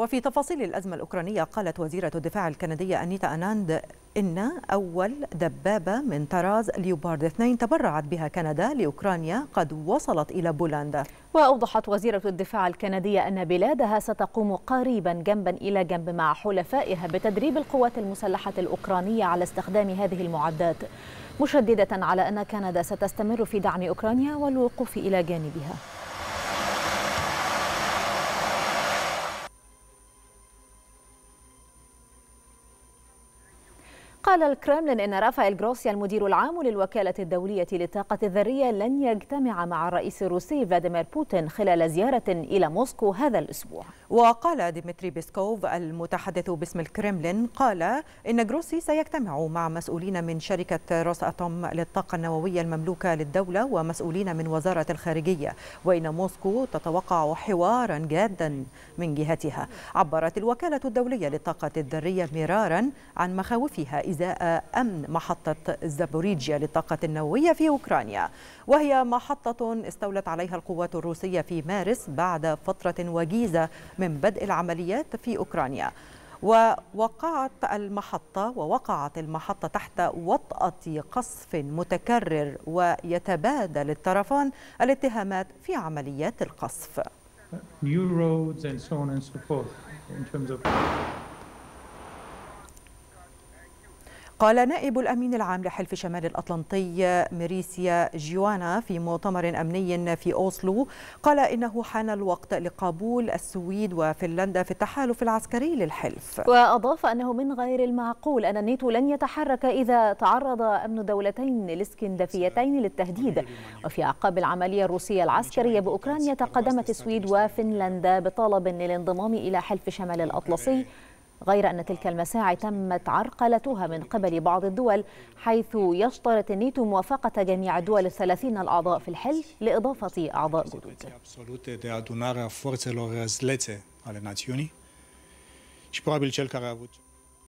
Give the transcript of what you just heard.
وفي تفاصيل الأزمة الأوكرانية قالت وزيرة الدفاع الكندية أنيتا أناند إن أول دبابة من طراز ليوبارد 2 تبرعت بها كندا لأوكرانيا قد وصلت إلى بولندا وأوضحت وزيرة الدفاع الكندية أن بلادها ستقوم قريبا جنبا إلى جنب مع حلفائها بتدريب القوات المسلحة الأوكرانية على استخدام هذه المعدات مشددة على أن كندا ستستمر في دعم أوكرانيا والوقوف إلى جانبها قال الكرملين إن رافائيل جروسيا المدير العام للوكالة الدولية للطاقة الذرية لن يجتمع مع الرئيس الروسي فلاديمير بوتين خلال زيارة إلى موسكو هذا الأسبوع وقال ديمتري بيسكوف المتحدث باسم الكرملين قال إن جروسي سيجتمع مع مسؤولين من شركة روس أتوم للطاقة النووية المملوكة للدولة ومسؤولين من وزارة الخارجية وإن موسكو تتوقع حوارا جادا من جهتها عبرت الوكالة الدولية للطاقة الذرية مرارا عن مخاوفها إذا ازاء امن محطه زابوريجيا للطاقه النوويه في اوكرانيا وهي محطه استولت عليها القوات الروسيه في مارس بعد فتره وجيزه من بدء العمليات في اوكرانيا ووقعت المحطة ووقعت المحطة تحت وطأة قصف متكرر ويتبادل الطرفان الاتهامات في عمليات القصف. قال نائب الأمين العام لحلف شمال الأطلنطي ميريسيا جيوانا في مؤتمر أمني في أوسلو قال إنه حان الوقت لقبول السويد وفنلندا في التحالف العسكري للحلف وأضاف أنه من غير المعقول أن النيتو لن يتحرك إذا تعرض أمن دولتين الاسكندفيتين للتهديد وفي أعقاب العملية الروسية العسكرية بأوكرانيا تقدمت السويد وفنلندا بطلب للانضمام إلى حلف شمال الأطلسي غير أن تلك المساعي تمت عرقلتها من قبل بعض الدول حيث يشترط النيتو موافقة جميع الدول الثلاثين الأعضاء في الحل لإضافة أعضاء جدد.